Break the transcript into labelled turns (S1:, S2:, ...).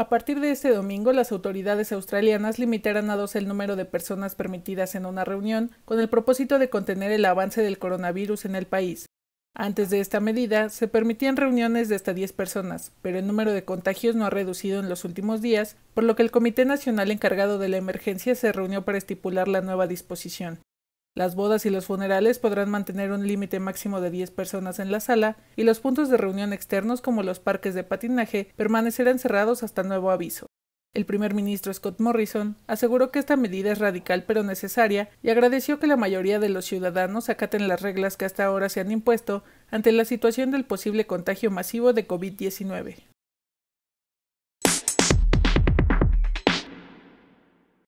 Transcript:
S1: A partir de este domingo, las autoridades australianas limitarán a dos el número de personas permitidas en una reunión con el propósito de contener el avance del coronavirus en el país. Antes de esta medida, se permitían reuniones de hasta 10 personas, pero el número de contagios no ha reducido en los últimos días, por lo que el Comité Nacional encargado de la emergencia se reunió para estipular la nueva disposición. Las bodas y los funerales podrán mantener un límite máximo de 10 personas en la sala y los puntos de reunión externos como los parques de patinaje permanecerán cerrados hasta nuevo aviso. El primer ministro Scott Morrison aseguró que esta medida es radical pero necesaria y agradeció que la mayoría de los ciudadanos acaten las reglas que hasta ahora se han impuesto ante la situación del posible contagio masivo de COVID-19.